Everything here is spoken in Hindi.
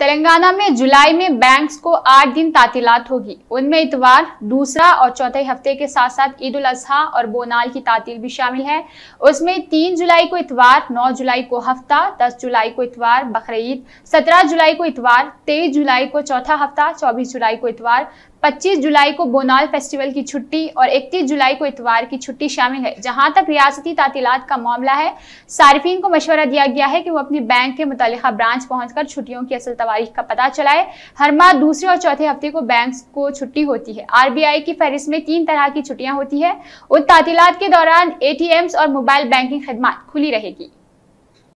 तेलंगाना में जुलाई में बैंक्स को आठ दिन तातीलात होगी उनमें इतवार दूसरा और चौथे हफ्ते के साथ साथ ईद उल अजहा और बोनाल की तातील भी शामिल है उसमें तीन जुलाई को इतवार नौ जुलाई को हफ्ता दस जुलाई को इतवार बकर सत्रह जुलाई को इतवार तेईस जुलाई को चौथा हफ्ता चौबीस जुलाई को इतवार 25 जुलाई को बोनाल फेस्टिवल की छुट्टी और 31 जुलाई को इतवार की छुट्टी शामिल है जहां तक रियासती तातीलात का मामला है सार्फिन को मशवरा दिया गया है कि वो अपने बैंक के मुतल ब्रांच पहुंचकर छुट्टियों की असल तारीख का पता चलाए हर माह दूसरे और चौथे हफ्ते को बैंक को छुट्टी होती है आर की फहरिस्त में तीन तरह की छुट्टियाँ होती है उन तातीलात के दौरान ए और मोबाइल बैंकिंग खदमात खुली रहेगी